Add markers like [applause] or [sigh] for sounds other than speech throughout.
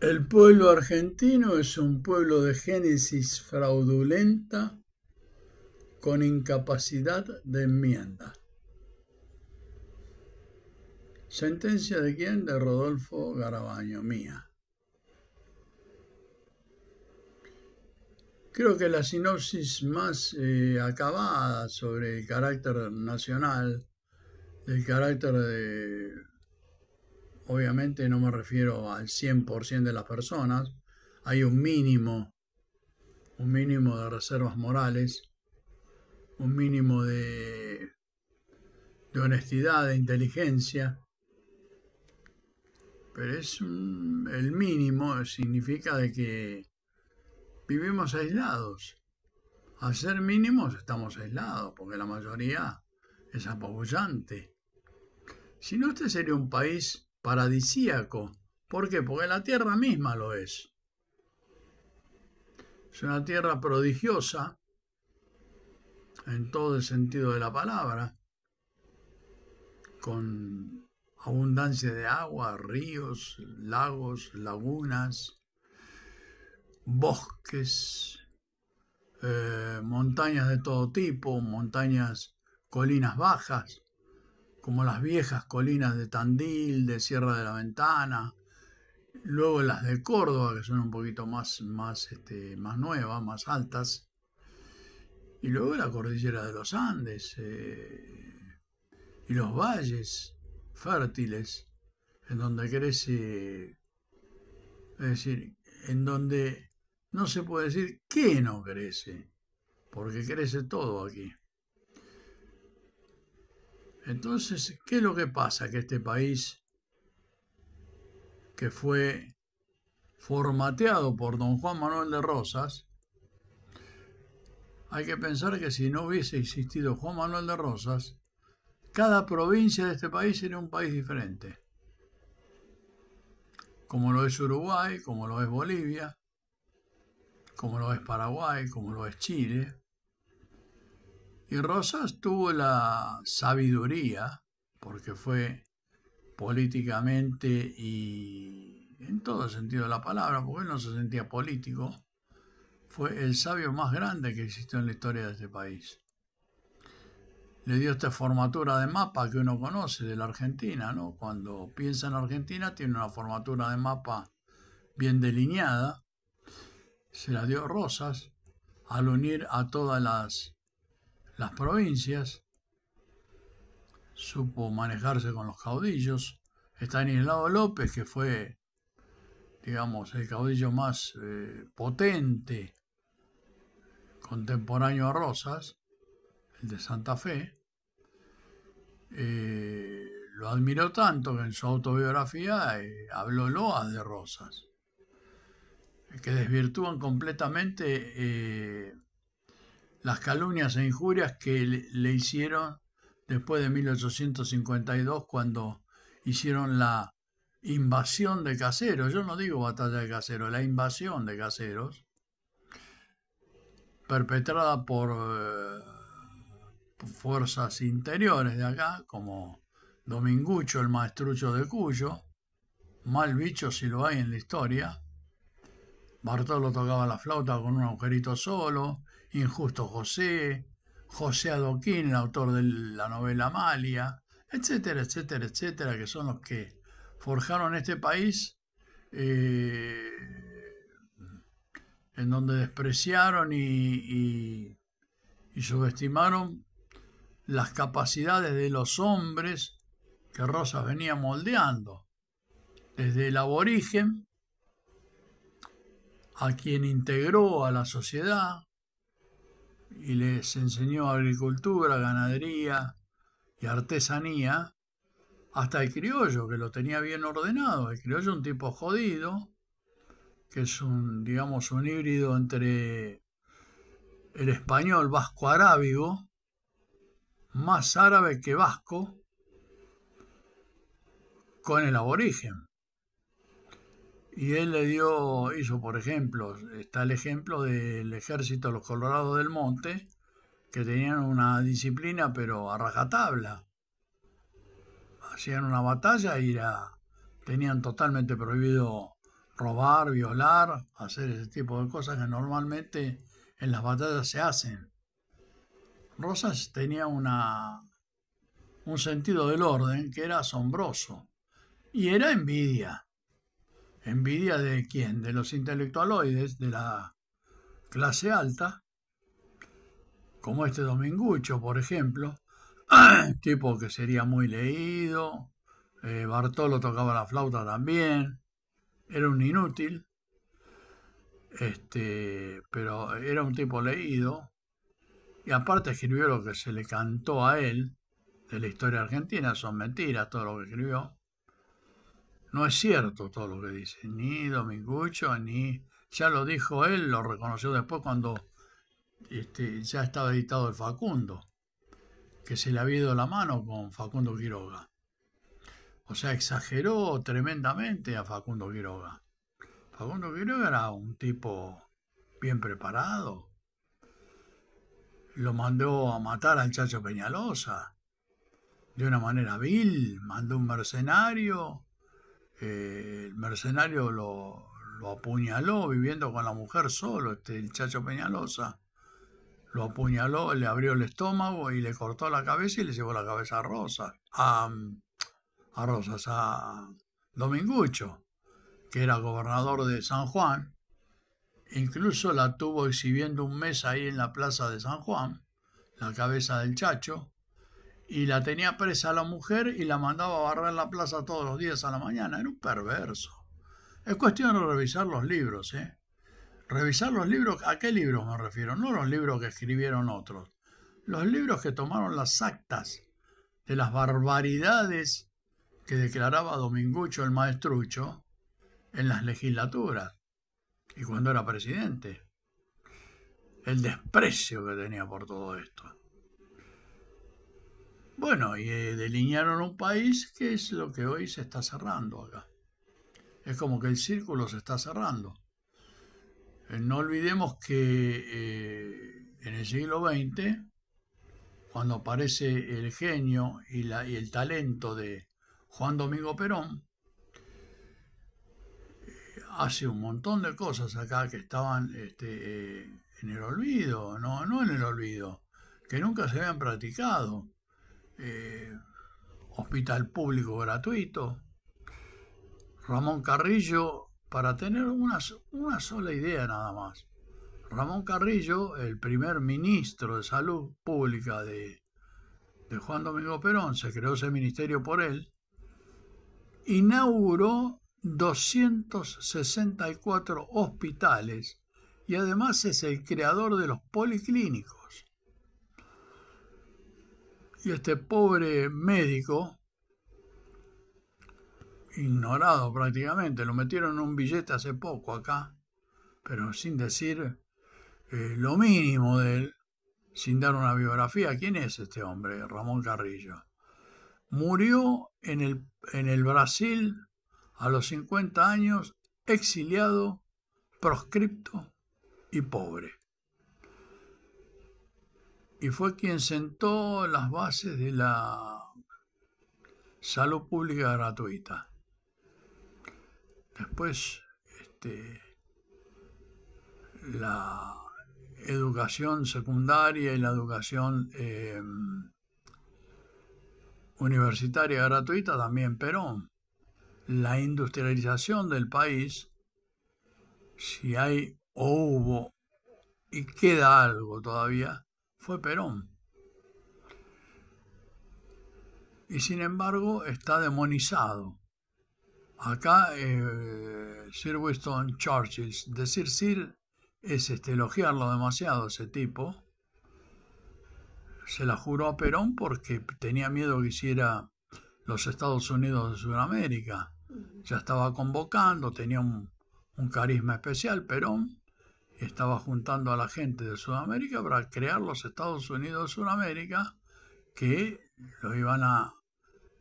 El pueblo argentino es un pueblo de génesis fraudulenta con incapacidad de enmienda. Sentencia de quién? De Rodolfo Garabaño, mía. Creo que la sinopsis más eh, acabada sobre el carácter nacional, el carácter de obviamente no me refiero al 100% de las personas, hay un mínimo, un mínimo de reservas morales, un mínimo de, honestidad, de inteligencia, pero es el mínimo, significa de que vivimos aislados. Al ser mínimos estamos aislados, porque la mayoría es apabullante. Si no, este sería un país paradisíaco. ¿Por qué? Porque la tierra misma lo es. Es una tierra prodigiosa en todo el sentido de la palabra, con abundancia de agua, ríos, lagos, lagunas, bosques, eh, montañas de todo tipo, montañas, colinas bajas, como las viejas colinas de Tandil, de Sierra de la Ventana, luego las de Córdoba, que son un poquito más, más, este, más nuevas, más altas, y luego la cordillera de los Andes, eh, y los valles fértiles, en donde crece, es decir, en donde no se puede decir que no crece, porque crece todo aquí. Entonces, ¿qué es lo que pasa? Que este país, que fue formateado por don Juan Manuel de Rosas, hay que pensar que si no hubiese existido Juan Manuel de Rosas, cada provincia de este país sería un país diferente. Como lo es Uruguay, como lo es Bolivia, como lo es Paraguay, como lo es Chile. Y Rosas tuvo la sabiduría, porque fue políticamente y en todo sentido de la palabra, porque no se sentía político, fue el sabio más grande que existió en la historia de este país. Le dio esta formatura de mapa que uno conoce de la Argentina, ¿no? Cuando piensa en Argentina tiene una formatura de mapa bien delineada. Se la dio Rosas al unir a todas las las provincias, supo manejarse con los caudillos. Está lado López, que fue, digamos, el caudillo más eh, potente contemporáneo a Rosas, el de Santa Fe, eh, lo admiró tanto que en su autobiografía eh, habló loas de Rosas, que desvirtúan completamente las calumnias e injurias que le, hicieron después de 1852 cuando hicieron la invasión de caseros, yo no digo batalla de caseros, la invasión de caseros, perpetrada por eh, fuerzas interiores de acá, como Domingucho, el maestrucho de Cuyo, mal bicho si lo hay en la historia, Bartolo tocaba la flauta con un agujerito solo, Injusto José, José Adoquín, el autor de la novela Amalia, etcétera, etcétera, etcétera, que son los que forjaron este país eh, en donde despreciaron y, y subestimaron las capacidades de los hombres que Rosas venía moldeando, desde el aborigen, a quien integró a la sociedad, y les enseñó agricultura, ganadería y artesanía, hasta el criollo, que lo tenía bien ordenado. El criollo es un tipo jodido, que es un, digamos, un híbrido entre el español vasco-arábigo, más árabe que vasco, con el aborigen. Y él le dio, hizo por ejemplo, está el ejemplo del ejército de los Colorados del Monte, que tenían una disciplina pero a rajatabla. Hacían una batalla y tenían totalmente prohibido robar, violar, hacer ese tipo de cosas que normalmente en las batallas se hacen. Rosas tenía una, un sentido del orden que era asombroso y era envidia envidia de quién? De los intelectualoides, de la clase alta, como este Domingucho, por ejemplo, [clears throat] tipo que sería muy leído, eh, Bartolo tocaba la flauta también, era un inútil, este, pero era un tipo leído, y aparte escribió lo que se le cantó a él de la historia argentina, son mentiras todo lo que escribió. No es cierto todo lo que dice, ni Domingucho, ni... Ya lo dijo él, lo reconoció después cuando este, ya estaba editado el Facundo, que se le había ido la mano con Facundo Quiroga. O sea, exageró tremendamente a Facundo Quiroga. Facundo Quiroga era un tipo bien preparado. Lo mandó a matar al Chacho Peñalosa de una manera vil, mandó un mercenario el mercenario lo, apuñaló viviendo con la mujer solo, este, el Chacho Peñalosa. Lo apuñaló, le abrió el estómago y le cortó la cabeza y le llevó la cabeza a Rosas, a, a Rosas, a Domingucho, que era gobernador de San Juan. Incluso la tuvo exhibiendo un mes ahí en la plaza de San Juan, la cabeza del Chacho, y la tenía presa la mujer y la mandaba a barrer la plaza todos los días a la mañana. Era un perverso. Es cuestión de revisar los libros, ¿eh? Revisar los libros, ¿a qué libros me refiero? No los libros que escribieron otros. Los libros que tomaron las actas de las barbaridades que declaraba Domingucho el maestrucho en las legislaturas y cuando era presidente. El desprecio que tenía por todo esto. Bueno, y eh, delinearon un país que es lo que hoy se está cerrando acá. Es como que el círculo se está cerrando. Eh, no olvidemos que eh, en el siglo XX, cuando aparece el genio y, la, y el talento de Juan Domingo Perón, hace un montón de cosas acá que estaban este, en el olvido, no, no en el olvido, que nunca se habían practicado eh, hospital público gratuito. Ramón Carrillo, para tener una, una sola idea nada más. Ramón Carrillo, el primer ministro de Salud Pública de, de Juan Domingo Perón, se creó ese ministerio por él, inauguró 264 hospitales y además es el creador de los policlínicos. Y este pobre médico, ignorado prácticamente, lo metieron en un billete hace poco acá, pero sin decir eh, lo mínimo de él, sin dar una biografía. ¿Quién es este hombre, Ramón Carrillo? Murió en el, en el Brasil a los 50 años, exiliado, proscripto y pobre y fue quien sentó las bases de la salud pública gratuita. Después, este, la educación secundaria y la educación em, universitaria gratuita también, pero la industrialización del país, si hay o hubo y queda algo todavía, fue Perón. Y sin embargo está demonizado. Acá eh, Sir Winston Churchill, decir Sir es este, elogiarlo demasiado ese tipo. Se la juró a Perón porque tenía miedo que hiciera los Estados Unidos de Sudamérica. Ya estaba convocando, tenía un, un carisma especial Perón estaba juntando a la gente de Sudamérica para crear los Estados Unidos de Sudamérica que lo iban a,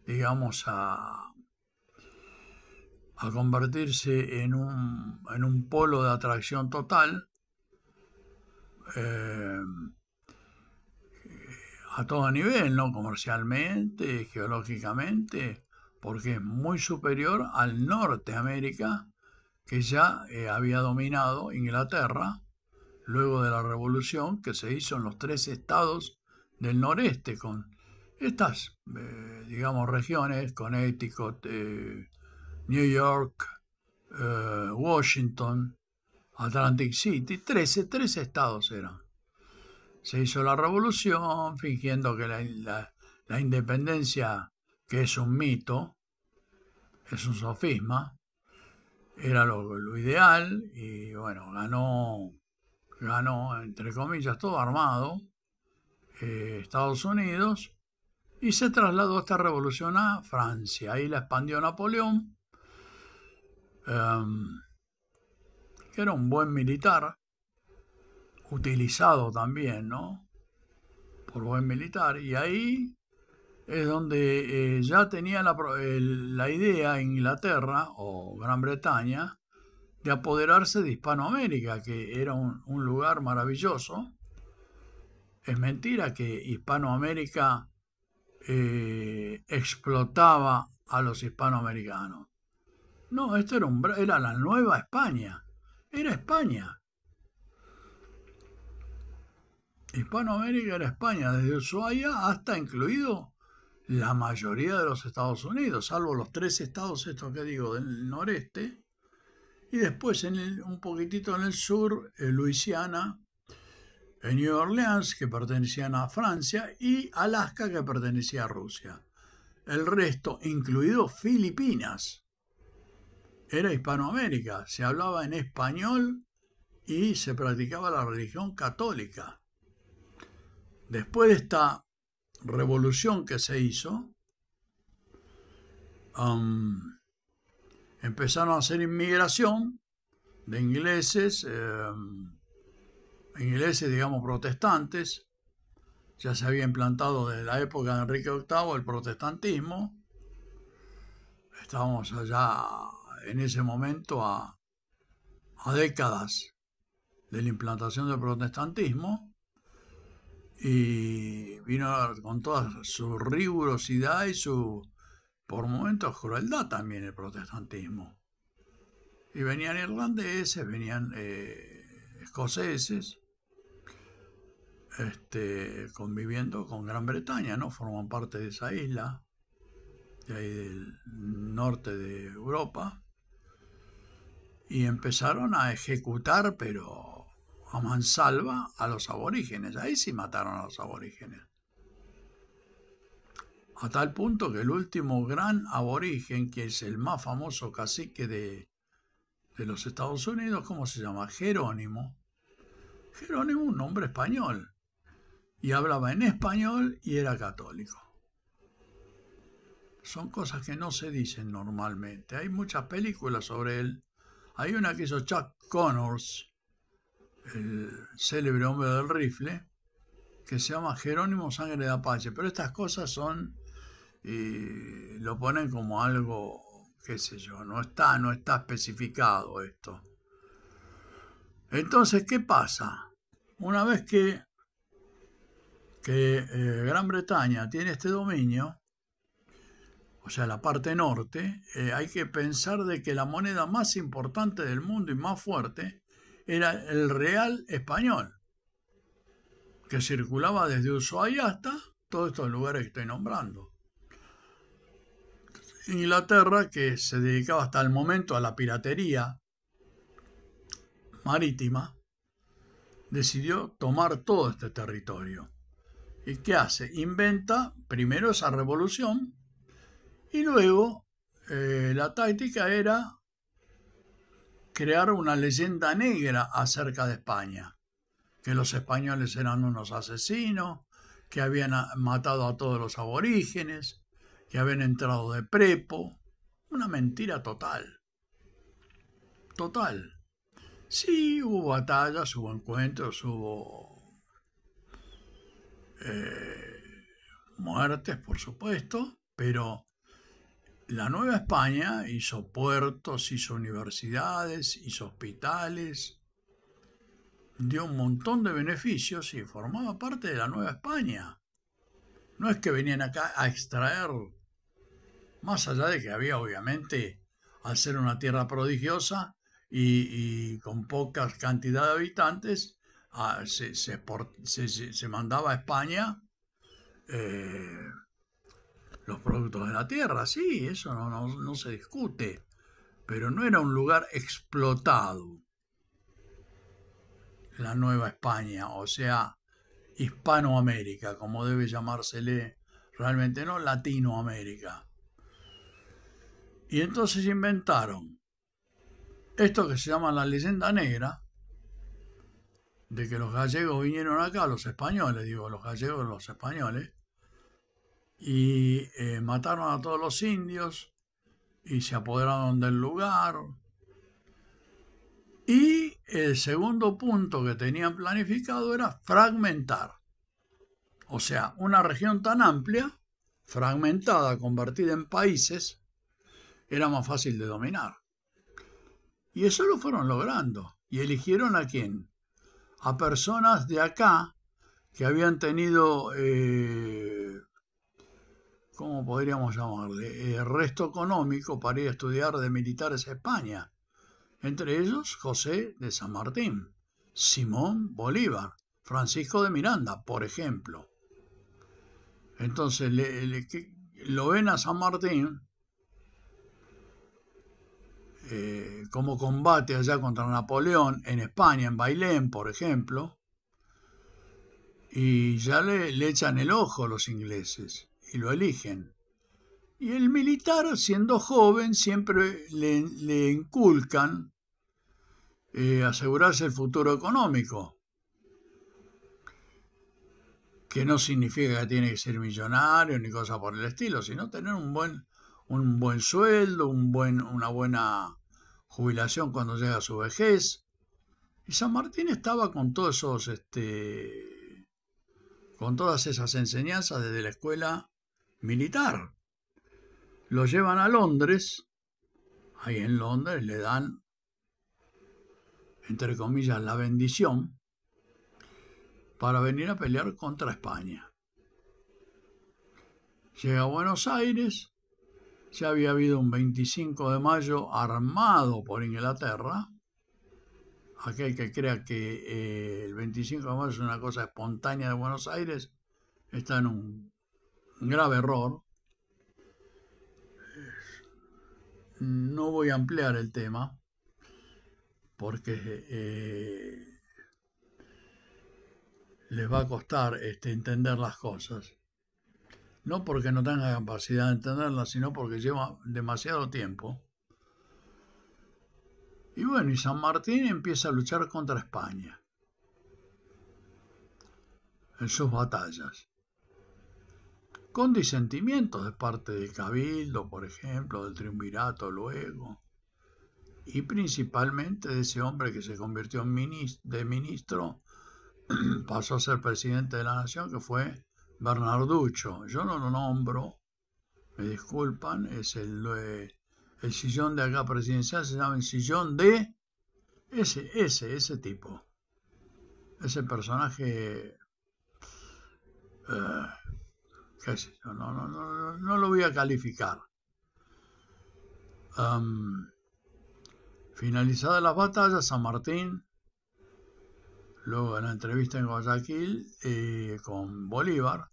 digamos, a, a convertirse en un, en un polo de atracción total eh, a todo nivel, ¿no? Comercialmente, geológicamente, porque es muy superior al Norteamérica que ya eh, había dominado Inglaterra luego de la revolución que se hizo en los tres estados del noreste, con estas, eh, digamos, regiones, Connecticut, eh, New York, Washington, Atlantic City, 13, 13 estados eran. Se hizo la revolución fingiendo que la independencia, que es un mito, es un sofisma, era lo, ideal y bueno, ganó, ganó entre comillas todo armado eh, Estados Unidos y se trasladó esta revolución a Francia. Ahí la expandió Napoleón, em, que era un buen militar, utilizado también, ¿no? Por buen militar. Y ahí es donde eh, ya tenía la, idea la idea Inglaterra o Gran Bretaña de apoderarse de Hispanoamérica, que era un, lugar maravilloso. Es mentira que Hispanoamérica eh, explotaba a los hispanoamericanos. No, esto era, era la nueva España. Era España. Hispanoamérica era España, desde Ushuaia hasta incluido la mayoría de los Estados Unidos, salvo los tres estados, estos que digo, del noreste, y después en un poquitito en el sur, en eh, Luisiana, en eh, New Orleans, que pertenecían a Francia, y Alaska, que pertenecía a Rusia. El resto, incluido Filipinas, era Hispanoamérica, se hablaba en español y se practicaba la religión católica. Después está revolución que se hizo, um, empezaron a hacer inmigración de ingleses, em, ingleses, digamos, protestantes. Ya se había implantado desde la época de Enrique VIII el protestantismo. Estábamos allá en ese momento a, a décadas de la implantación del protestantismo y vino con toda su rigurosidad y su, por momentos, crueldad también el protestantismo. Y venían irlandeses, venían eh, escoceses, este, conviviendo con Gran Bretaña, ¿no? Forman parte de esa isla, de ahí del norte de Europa, y empezaron a ejecutar, pero a mansalva a los aborígenes. Ahí sí mataron a los aborígenes. A tal punto que el último gran aborigen, que es el más famoso cacique de, de los Estados Unidos, ¿cómo se llama? Jerónimo. Jerónimo, un nombre español. Y hablaba en español y era católico. Son cosas que no se dicen normalmente. Hay muchas películas sobre él. Hay una que hizo Chuck Connors, el célebre hombre del rifle, que se llama Jerónimo Sangre de Apache. Pero estas cosas son, y lo ponen como algo, qué sé yo, no está, no está especificado esto. Entonces, ¿qué pasa? Una vez que, que eh, Gran Bretaña tiene este dominio, o sea, la parte norte, eh, hay que pensar de que la moneda más importante del mundo y más fuerte era el real español, que circulaba desde Ushuaia hasta todos estos lugares que estoy nombrando. Inglaterra, que se dedicaba hasta el momento a la piratería marítima, decidió tomar todo este territorio. ¿Y qué hace? Inventa primero esa revolución y luego eh, la táctica era crear una leyenda negra acerca de España, que los españoles eran unos asesinos, que habían matado a todos los aborígenes, que habían entrado de prepo, una mentira total. Total. Sí, hubo batallas, hubo encuentros, hubo eh, muertes, por supuesto, pero la Nueva España hizo puertos, hizo universidades, hizo hospitales, dio un montón de beneficios y formaba parte de la Nueva España. No es que venían acá a extraer, más allá de que había obviamente, al ser una tierra prodigiosa y, con poca cantidad de habitantes, ah, se, mandaba a España. Eh, los productos de la tierra, sí, eso no, se discute, pero no era un lugar explotado la Nueva España, o sea, Hispanoamérica, como debe llamársele realmente, no Latinoamérica. Y entonces inventaron esto que se llama la leyenda negra, de que los gallegos vinieron acá, los españoles, digo, los gallegos, los españoles, y eh, mataron a todos los indios y se apoderaron del lugar. Y el segundo punto que tenían planificado era fragmentar. O sea, una región tan amplia, fragmentada, convertida en países, era más fácil de dominar. Y eso lo fueron logrando. Y eligieron a quién? A personas de acá que habían tenido eh, ¿cómo podríamos llamarle?, eh, resto económico para ir a estudiar de militares a España, entre ellos José de San Martín, Simón Bolívar, Francisco de Miranda, por ejemplo. Entonces, lo ven a San Martín eh, como combate allá contra Napoleón en España, en Bailén, por ejemplo, y ya le, le echan el ojo los ingleses y lo eligen. Y el militar, siendo joven, siempre le, inculcan eh, asegurarse el futuro económico, que no significa que tiene que ser millonario ni cosa por el estilo, sino tener un buen, un buen sueldo, un buen, una buena jubilación cuando llega a su vejez. Y San Martín estaba con todos esos, este, con todas esas enseñanzas desde la escuela militar. Lo llevan a Londres, ahí en Londres le dan, entre comillas, la bendición para venir a pelear contra España. Llega a Buenos Aires, ya había habido un 25 de mayo armado por Inglaterra, aquel que crea que eh, el 25 de mayo es una cosa espontánea de Buenos Aires, está en un grave error. No voy a ampliar el tema porque eh, les va a costar este, entender las cosas. No porque no tengan capacidad de entenderlas, sino porque lleva demasiado tiempo. Y bueno, y San Martín empieza a luchar contra España en sus batallas con disentimientos de parte del Cabildo, por ejemplo, del Triunvirato luego, y principalmente de ese hombre que se convirtió en de ministro, [clears throat] pasó a ser presidente de la Nación, que fue Bernarducho. Yo no lo nombro, me disculpan, es el, eh, el sillón de acá presidencial, se llama el sillón de ese, ese, ese tipo, ese personaje... Eh, no, no, no, lo voy a calificar. finalizada finalizadas las batallas, San Martín, luego en la entrevista en Guayaquil eh, con Bolívar,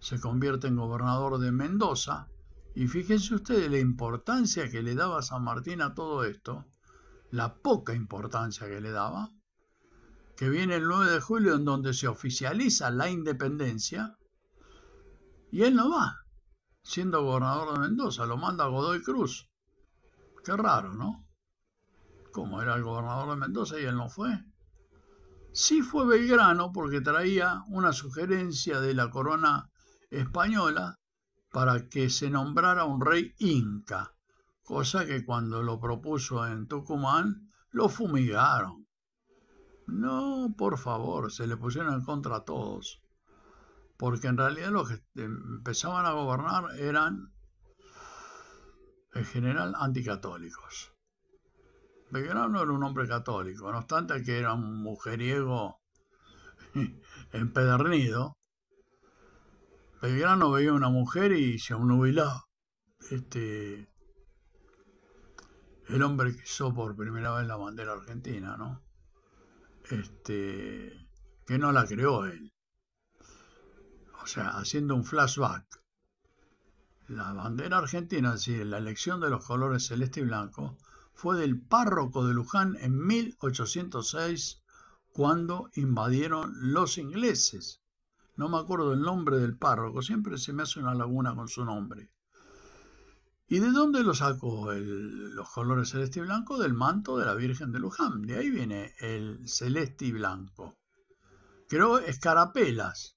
se convierte en gobernador de Mendoza. Y fíjense ustedes la importancia que le daba San Martín a todo esto, la poca importancia que le daba, que viene el 9 de julio en donde se oficializa la independencia y él no va, siendo gobernador de Mendoza, lo manda Godoy Cruz. Qué raro, ¿no? Como era el gobernador de Mendoza y él no fue? Sí fue Belgrano porque traía una sugerencia de la corona española para que se nombrara un rey inca, cosa que cuando lo propuso en Tucumán lo fumigaron. No, por favor, se le pusieron en contra a todos porque en realidad los que empezaban a gobernar eran en general anticatólicos. Belgrano era un hombre católico, no obstante que era un mujeriego [laughs] empedernido. Belgrano veía una mujer y se y Este, el hombre que hizo por primera vez la bandera argentina, ¿no? Este, que no la creó él o sea, haciendo un flashback. La bandera argentina, es decir, la elección de los colores celeste y blanco, fue del párroco de Luján en 1806 cuando invadieron los ingleses. No me acuerdo el nombre del párroco, siempre se me hace una laguna con su nombre. ¿Y de dónde lo sacó los colores celeste y blanco? Del manto de la Virgen de Luján. De ahí viene el celeste y blanco. Creo escarapelas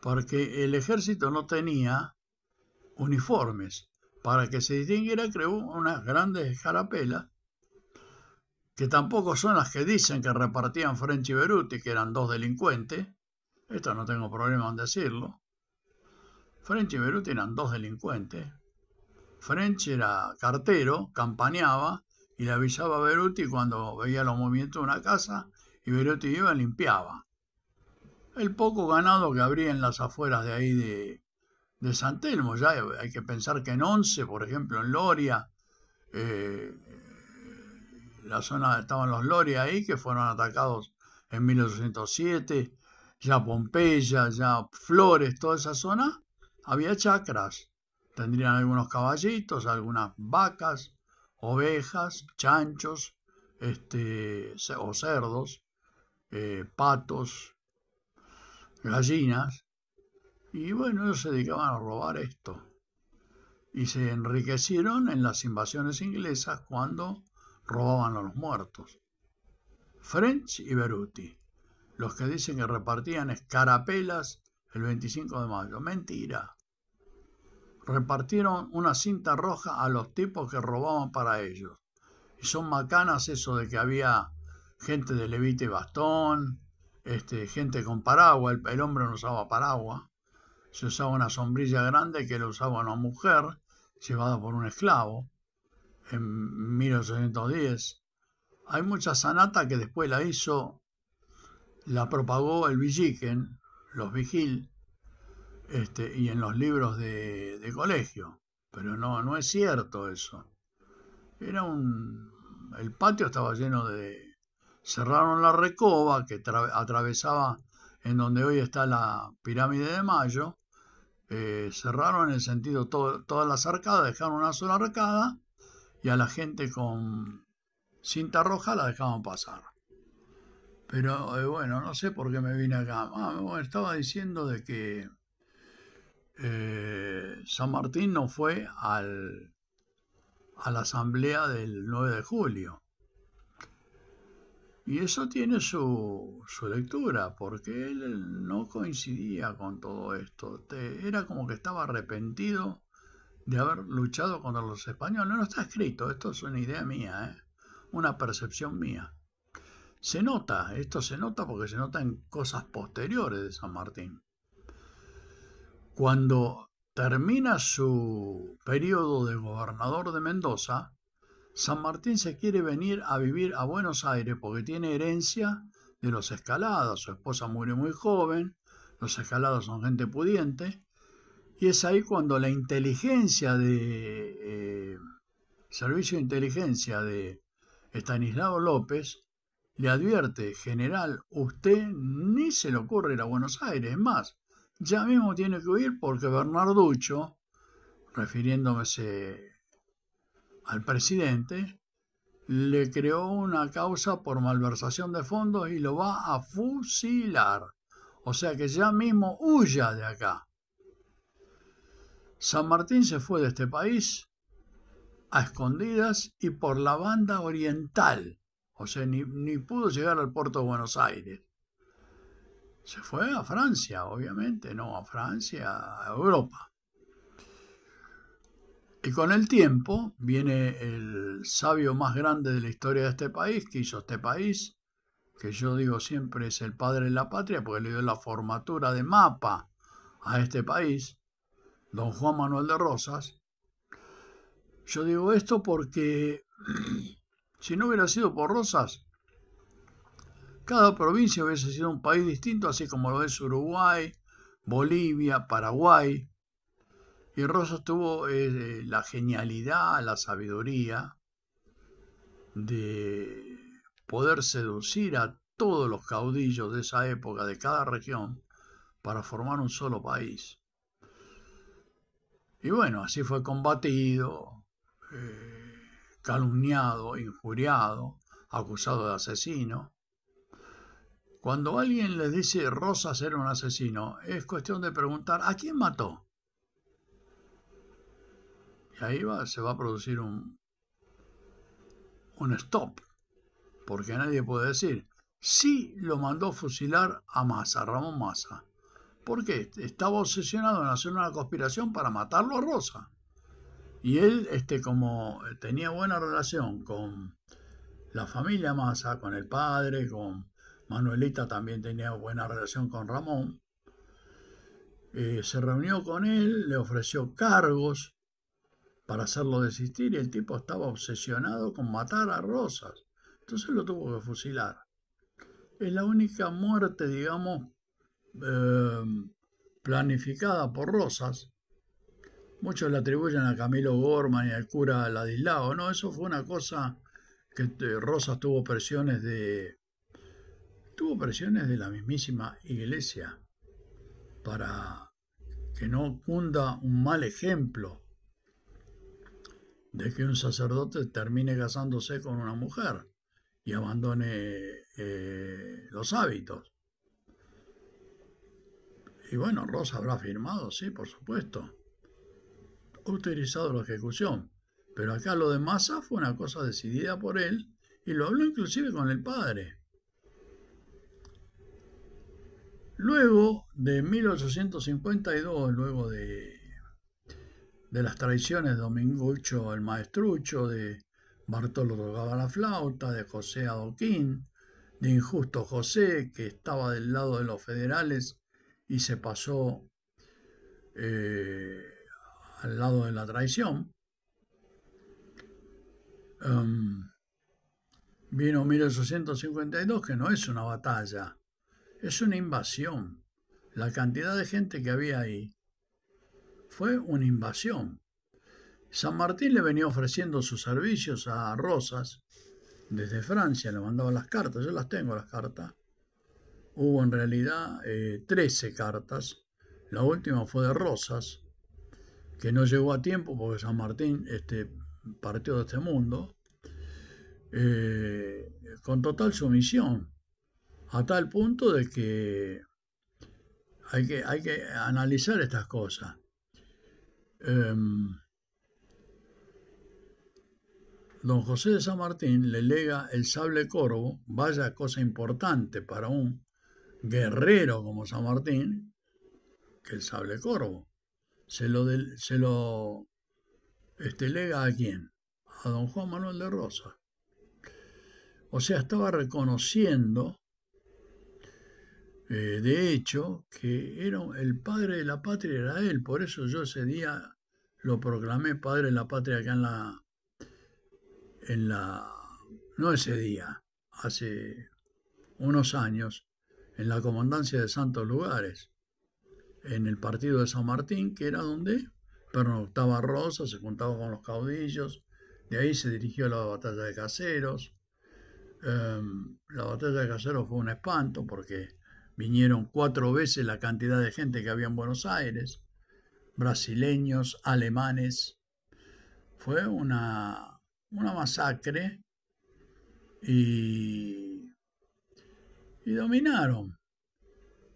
porque el ejército no tenía uniformes. Para que se distinguiera creó unas grandes escarapelas, que tampoco son las que dicen que repartían French y Beruti, que eran dos delincuentes. Esto no tengo problema en decirlo. French y Beruti eran dos delincuentes. French era cartero, campañaba y le avisaba a Beruti cuando veía los movimientos de una casa y Beruti iba y limpiaba el poco ganado que habría en las afueras de ahí de, de San Telmo. Ya eh, hay que pensar que en Once, por ejemplo, en Loria, eh, la zona estaban los Loria ahí, que fueron atacados en 1807, ya Pompeya, ya Flores, toda esa zona, había chacras. Tendrían algunos caballitos, algunas vacas, ovejas, chanchos, este, o cerdos, eh, patos, gallinas, y bueno, ellos se dedicaban a robar esto. Y se enriquecieron en las invasiones inglesas cuando robaban a los muertos. French y Beruti, los que dicen que repartían escarapelas el 25 de mayo. Mentira. Repartieron una cinta roja a los tipos que robaban para ellos. Y son macanas eso de que había gente de levite y bastón, este, gente con paraguas, el, hombre no usaba paraguas, se usaba una sombrilla grande que lo usaba una mujer llevada por un esclavo en 1810. Hay mucha sanata que después la hizo, la propagó el Villiquen, los Vigil, este, y en los libros de, de, colegio. Pero no, no es cierto eso. Era un. El patio estaba lleno de cerraron la recoba que atravesaba en donde hoy está la pirámide de Mayo, eh, cerraron en el sentido todas las arcadas, dejaron una sola arcada y a la gente con cinta roja la dejaban pasar. Pero eh, bueno, no sé por qué me vine acá. Ah, estaba diciendo de que eh, San Martín no fue al, a la asamblea del 9 de julio. Y eso tiene su, lectura, porque él no coincidía con todo esto. era como que estaba arrepentido de haber luchado contra los españoles. No está escrito, esto es una idea mía, ¿eh? una percepción mía. Se nota, esto se nota porque se nota en cosas posteriores de San Martín. Cuando termina su periodo de gobernador de Mendoza, San Martín se quiere venir a vivir a Buenos Aires porque tiene herencia de los escalados. Su esposa murió muy joven, los escalados son gente pudiente. Y es ahí cuando la inteligencia de... Eh, servicio de inteligencia de Estanislao López le advierte, general, usted ni se le ocurre ir a Buenos Aires, es más, ya mismo tiene que huir porque Bernarducho, refiriéndose al presidente, le creó una causa por malversación de fondos y lo va a fusilar. O sea que ya mismo huya de acá. San Martín se fue de este país a escondidas y por la banda oriental. O sea, ni, ni pudo llegar al puerto de Buenos Aires. Se fue a Francia, obviamente, no a Francia, a Europa. Y con el tiempo viene el sabio más grande de la historia de este país, que hizo este país, que yo digo siempre es el padre de la patria, porque le dio la formatura de mapa a este país, don Juan Manuel de Rosas. Yo digo esto porque [clears throat] si no hubiera sido por Rosas, cada provincia hubiese sido un país distinto, así como lo es Uruguay, Bolivia, Paraguay, y Rosas tuvo eh, la genialidad, la sabiduría de poder seducir a todos los caudillos de esa época, de cada región, para formar un solo país. Y bueno, así fue combatido, eh, calumniado, injuriado, acusado de asesino. Cuando alguien les dice Rosas era un asesino, es cuestión de preguntar, ¿a quién mató? Y ahí se va a producir un, un stop, porque nadie puede decir, sí lo mandó fusilar a Massa, Ramón Massa. porque Estaba obsesionado en hacer una conspiración para matarlo a Rosa. Y él, este, como tenía buena relación con la familia Massa, con el padre, con Manuelita también tenía buena relación con Ramón, eh, se reunió con él, le ofreció cargos, para hacerlo desistir y el tipo estaba obsesionado con matar a Rosas. Entonces lo tuvo que fusilar. Es la única muerte, digamos, em, planificada por Rosas. Muchos le atribuyen a Camilo Gorman y al cura Ladislao. No, eso fue una cosa que eh, Rosas tuvo presiones de... Tuvo presiones de la mismísima iglesia para que no cunda un mal ejemplo de que un sacerdote termine casándose con una mujer y abandone eh, los hábitos. Y bueno, Rosa habrá firmado, sí, por supuesto. Ha utilizado la ejecución. Pero acá lo de Massa fue una cosa decidida por él y lo habló inclusive con el padre. Luego de 1852, luego de de las traiciones de Domingucho el Maestrucho, de Bartolo tocaba la flauta, de José Adoquín, de Injusto José, que estaba del lado de los federales y se pasó eh, al lado de la traición. Em, vino 1852, que no es una batalla, es una invasión. La cantidad de gente que había ahí fue una invasión. San Martín le venía ofreciendo sus servicios a Rosas desde Francia, le mandaban las cartas, yo las tengo las cartas. Hubo en realidad 13 eh, cartas, la última fue de Rosas, que no llegó a tiempo porque San Martín este, partió de este mundo, eh, con total sumisión, a tal punto de que hay que, hay que analizar estas cosas. Em, don José de San Martín le lega el sable corvo, vaya cosa importante para un guerrero como San Martín, que el sable corvo. Se lo, se lo este, lega a quién? A don Juan Manuel de Rosa. O sea, estaba reconociendo, eh, de hecho, que era el padre de la patria era él. Por eso yo ese día lo proclamé padre de la patria acá en la, en la, no ese día, hace unos años, en la comandancia de Santos Lugares, en el partido de San Martín, que era donde pernoctaba Rosa, se juntaba con los caudillos, de ahí se dirigió a la batalla de Caseros. Em, la batalla de Caseros fue un espanto porque vinieron cuatro veces la cantidad de gente que había en Buenos Aires brasileños, alemanes. Fue una, masacre y, y dominaron.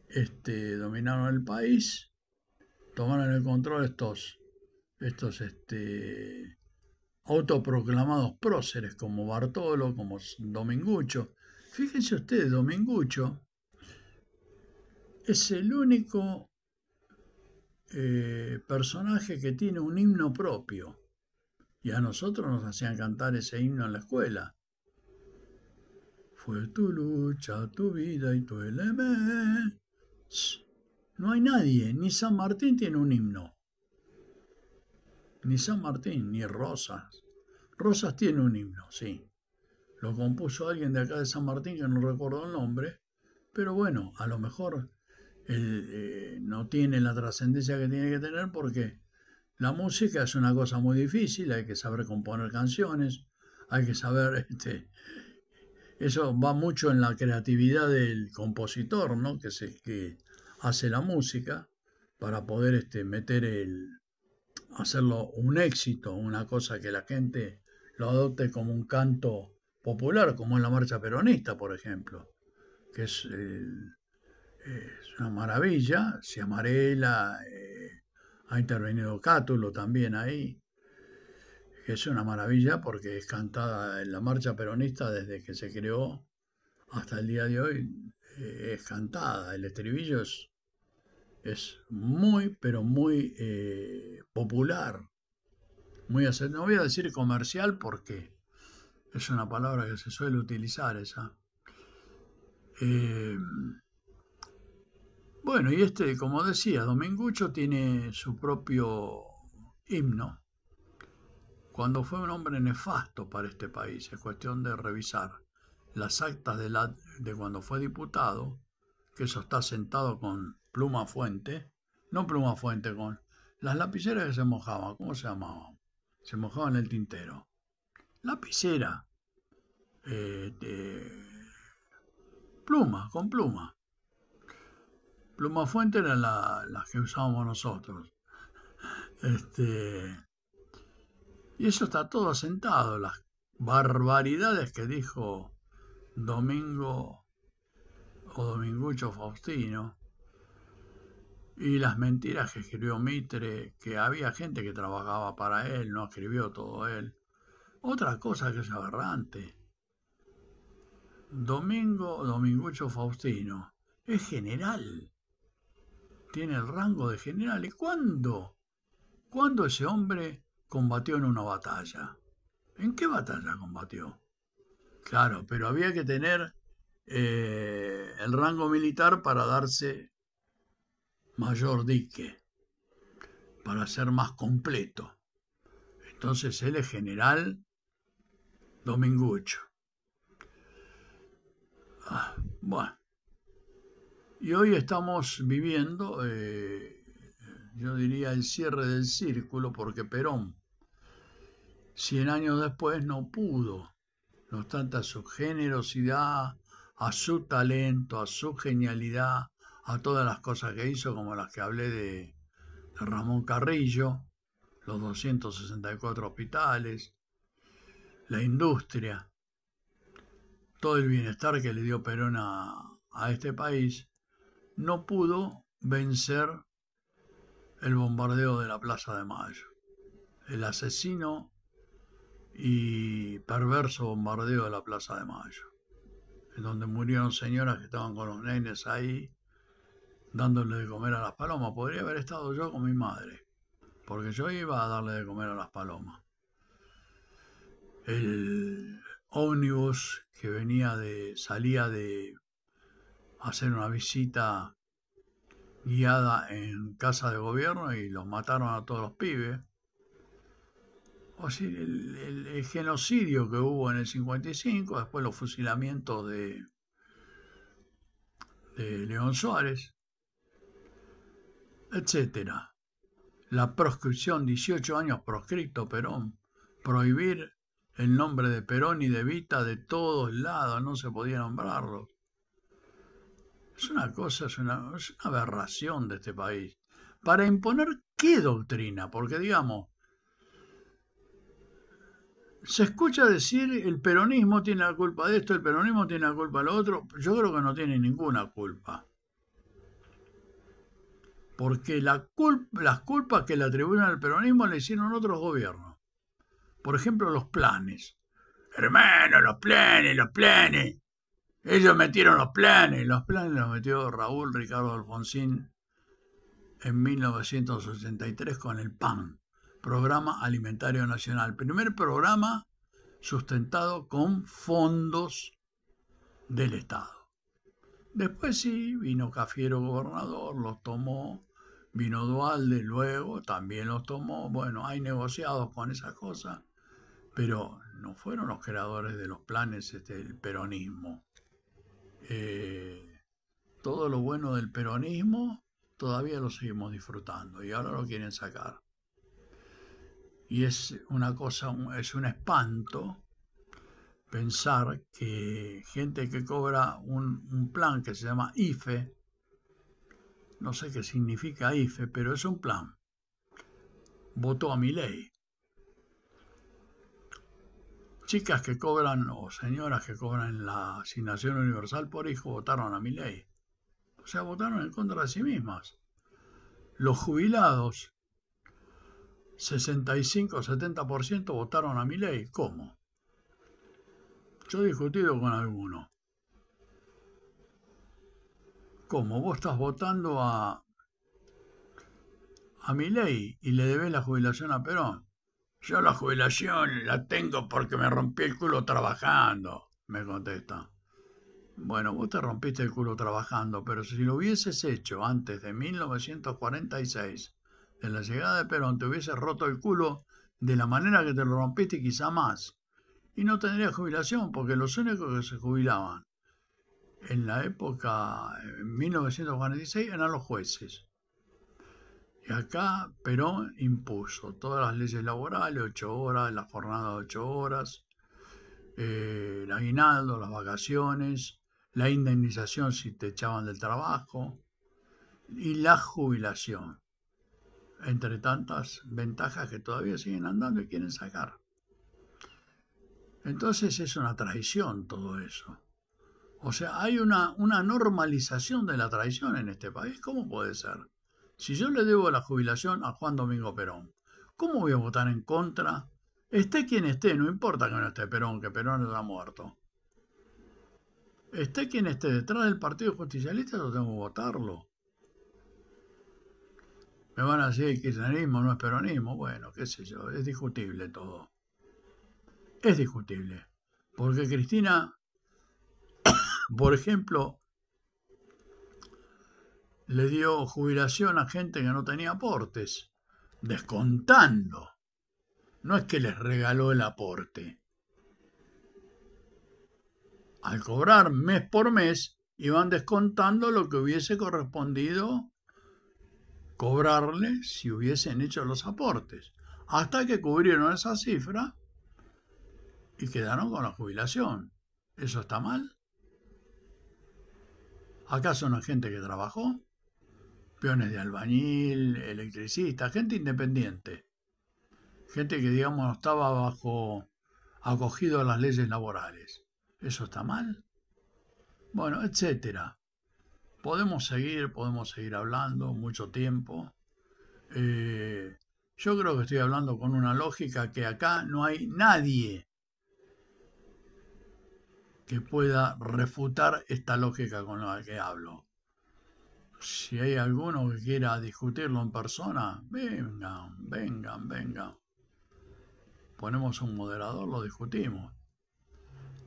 Este, dominaron el país, tomaron el control estos, estos este, autoproclamados próceres como Bartolo, como Domingucho. Fíjense ustedes, Domingucho es el único eh, personaje que tiene un himno propio. Y a nosotros nos hacían cantar ese himno en la escuela. Fue tu lucha, tu vida y tu elemento. No hay nadie, ni San Martín tiene un himno. Ni San Martín, ni Rosas. Rosas tiene un himno, sí. Lo compuso alguien de acá de San Martín que no recuerdo el nombre, pero bueno, a lo mejor eh, no tiene la trascendencia que tiene que tener porque la música es una cosa muy difícil, hay que saber componer canciones, hay que saber, [laughs] este, eso va mucho en la creatividad del compositor, ¿no? Que, el que hace la música para poder este, meter el, hacerlo un éxito, una cosa que la gente lo adopte como un canto popular, como en la marcha peronista, por ejemplo, que es el, es una maravilla. se amarela eh, ha intervenido Cátulo también ahí. Es una maravilla porque es cantada en la marcha peronista desde que se creó hasta el día de hoy. Eh, es cantada. El estribillo es, muy, pero muy eh, popular. Muy, no voy a decir comercial porque es una palabra que se suele utilizar esa. Bueno, y este, como decía, Domingucho tiene su propio himno. Cuando fue un hombre nefasto para este país, es cuestión de revisar las actas de, cuando fue diputado, que eso está sentado con pluma fuente, no pluma fuente, con las lapiceras que se mojaban, ¿cómo se llamaban? Se mojaban en el tintero. Lapicera. Eh, pluma, con pluma. Pluma fuente eran las la que usábamos nosotros. Este, y eso está todo asentado, las barbaridades que dijo Domingo o Domingucho Faustino y las mentiras que escribió Mitre, que había gente que trabajaba para él, no escribió todo él. Otra cosa que es aberrante. Domingo o Domingucho Faustino es general tiene el rango de general. ¿Y cuándo? ¿Cuándo ese hombre combatió en una batalla? ¿En qué batalla combatió? Claro, pero había que tener eh, el rango militar para darse mayor dique, para ser más completo. Entonces él es general Domingucho. Ah, bueno. Y hoy estamos viviendo, eh, yo diría, el cierre del círculo porque Perón, 100 años después, no pudo, no obstante a su generosidad, a su talento, a su genialidad, a todas las cosas que hizo, como las que hablé de, de Ramón Carrillo, los 264 hospitales, la industria, todo el bienestar que le dio Perón a, a este país, no pudo vencer el bombardeo de la Plaza de Mayo. El asesino y perverso bombardeo de la Plaza de Mayo, en donde murieron señoras que estaban con los nenes ahí dándole de comer a las palomas. Podría haber estado yo con mi madre, porque yo iba a darle de comer a las palomas. El ómnibus que venía de salía de hacer una visita guiada en casa de gobierno y los mataron a todos los pibes. O el, genocidio que hubo en el 55, después los fusilamientos de, León Suárez, etc. La proscripción, 18 años proscripto Perón, prohibir el nombre de Perón y de Vita de todos lados, no se podía nombrarlo. Es una cosa, es una, aberración de este país. ¿Para imponer qué doctrina? Porque digamos, se escucha decir el peronismo tiene la culpa de esto, el peronismo tiene la culpa de lo otro. Yo creo que no tiene ninguna culpa. Porque las culpas que le atribuyen al peronismo le hicieron otros gobiernos. Por ejemplo, los planes. Hermano, los planes, los planes. Ellos metieron los planes, los planes los metió Raúl Ricardo Alfonsín en 1983 con el PAN, Programa Alimentario Nacional, primer programa sustentado con fondos del Estado. Después sí, vino Cafiero gobernador, los tomó, vino Dualde luego, también los tomó. Bueno, hay negociados con esas cosas, pero no fueron los creadores de los planes este, el peronismo. Eh, todo lo bueno del peronismo todavía lo seguimos disfrutando y ahora lo quieren sacar. Y es una cosa, es un espanto pensar que gente que cobra un, un plan que se llama IFE, no sé qué significa IFE, pero es un plan, votó a mi ley chicas que cobran o señoras que cobran la asignación universal por hijo votaron a mi ley. O sea, votaron en contra de sí mismas. Los jubilados, 65-70% votaron a mi ley. ¿Cómo? Yo he discutido con alguno. ¿Cómo? Vos estás votando a, a mi ley y le debes la jubilación a Perón. Yo la jubilación la tengo porque me rompí el culo trabajando, me contesta. Bueno, vos te rompiste el culo trabajando, pero si lo hubieses hecho antes de 1946, en la llegada de Perón, te hubieses roto el culo de la manera que te lo rompiste quizá más. Y no tendrías jubilación, porque los únicos que se jubilaban en la época, en 1946, eran los jueces acá Perón impuso todas las leyes laborales, ocho horas, la jornada de ocho horas, eh, el aguinaldo, las vacaciones, la indemnización si te echaban del trabajo y la jubilación, entre tantas ventajas que todavía siguen andando y quieren sacar. Entonces es una traición todo eso. O sea, hay una, una normalización de la traición en este país. ¿Cómo puede ser? Si yo le debo la jubilación a Juan Domingo Perón, ¿cómo voy a votar en contra? Esté quien esté, no importa que no esté Perón, que Perón está muerto. Esté quien esté detrás del Partido Justicialista, yo tengo que votarlo. Me van a decir que kirchnerismo no es peronismo, bueno, qué sé yo, es discutible todo. Es discutible. Porque Cristina, [coughs] por ejemplo, le dio jubilación a gente que no tenía aportes, descontando. No es que les regaló el aporte. Al cobrar mes por mes, iban descontando lo que hubiese correspondido cobrarle si hubiesen hecho los aportes, hasta que cubrieron esa cifra y quedaron con la jubilación. ¿Eso está mal? ¿Acaso no hay gente que trabajó? peones de albañil, electricistas, gente independiente, gente que digamos estaba bajo acogido a las leyes laborales. ¿Eso está mal? Bueno, etcétera. Podemos seguir, podemos seguir hablando mucho tiempo. Eh, yo creo que estoy hablando con una lógica que acá no hay nadie que pueda refutar esta lógica con la que hablo si hay alguno que quiera discutirlo en persona, vengan, vengan, vengan. Ponemos un moderador, lo discutimos.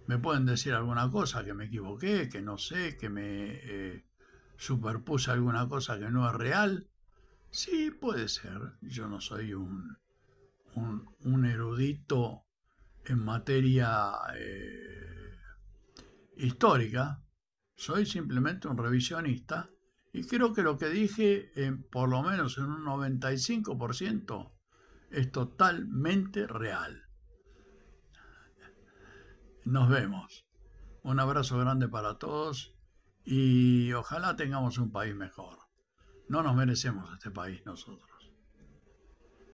Me pueden decir alguna cosa, que me equivoqué, que no sé, que me eh, superpuse alguna cosa que no es real. Sí, puede ser. Yo no soy un, un, erudito en materia eh, histórica. Soy simplemente un revisionista y creo que lo que dije, eh, por lo menos en un 95%, es totalmente real. Nos vemos. Un abrazo grande para todos y ojalá tengamos un país mejor. No nos merecemos este país nosotros.